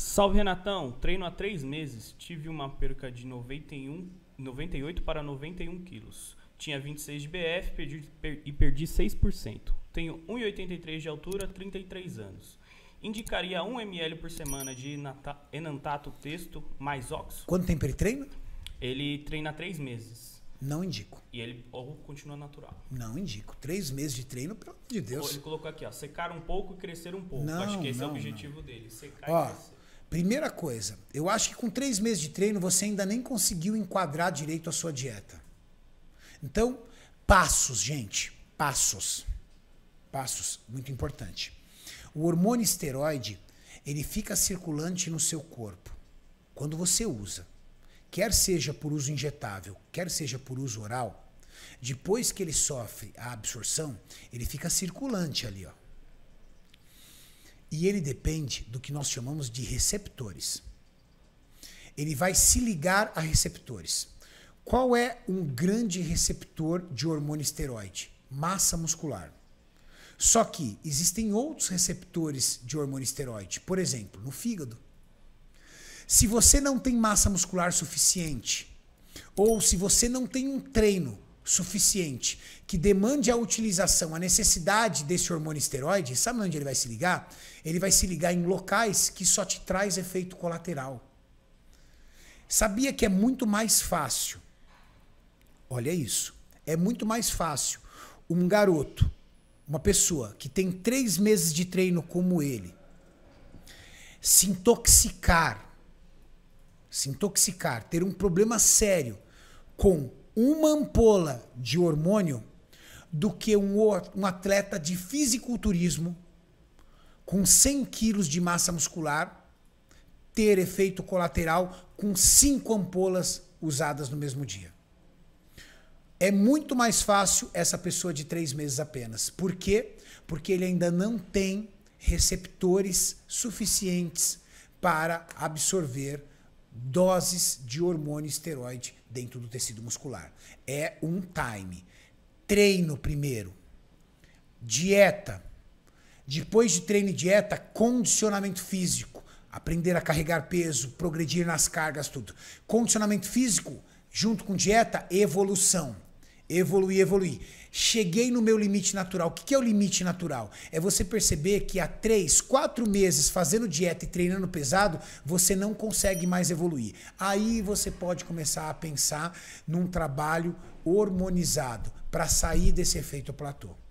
Salve Renatão, treino há três meses, tive uma perca de 91, 98 para 91 quilos. Tinha 26 de BF perdi, per, e perdi 6%. Tenho 1,83 de altura, 33 anos. Indicaria 1 ml por semana de enantato texto mais óxido. Quanto tempo ele treina? Ele treina três meses. Não indico. E ele ou continua natural? Não indico. Três meses de treino, pelo amor de Deus. Ele colocou aqui, ó, secar um pouco e crescer um pouco. Não, Acho que esse não, é o objetivo não. dele, secar ó, e crescer. Primeira coisa, eu acho que com três meses de treino você ainda nem conseguiu enquadrar direito a sua dieta. Então, passos, gente, passos. Passos, muito importante. O hormônio esteroide, ele fica circulante no seu corpo quando você usa, quer seja por uso injetável, quer seja por uso oral. Depois que ele sofre a absorção, ele fica circulante ali, ó. E ele depende do que nós chamamos de receptores. Ele vai se ligar a receptores. Qual é um grande receptor de hormônio esteroide? Massa muscular. Só que existem outros receptores de hormônio esteroide, por exemplo, no fígado. Se você não tem massa muscular suficiente, ou se você não tem um treino suficiente que demande a utilização, a necessidade desse hormônio esteroide, sabe onde ele vai se ligar? Ele vai se ligar em locais que só te traz efeito colateral. Sabia que é muito mais fácil. Olha isso. É muito mais fácil um garoto, uma pessoa que tem três meses de treino como ele, se intoxicar, se intoxicar, ter um problema sério com uma ampola de hormônio do que um, um atleta de fisiculturismo com 100 quilos de massa muscular ter efeito colateral com cinco ampolas usadas no mesmo dia. É muito mais fácil essa pessoa de três meses apenas. Por quê? Porque ele ainda não tem receptores suficientes para absorver doses de hormônio esteroide dentro do tecido muscular. É um time. Treino primeiro. Dieta. Depois de treino e dieta, condicionamento físico. Aprender a carregar peso, progredir nas cargas, tudo. Condicionamento físico, junto com dieta, evolução. Evoluir, evoluir. Cheguei no meu limite natural. O que é o limite natural? É você perceber que há três, quatro meses fazendo dieta e treinando pesado, você não consegue mais evoluir. Aí você pode começar a pensar num trabalho hormonizado para sair desse efeito platô.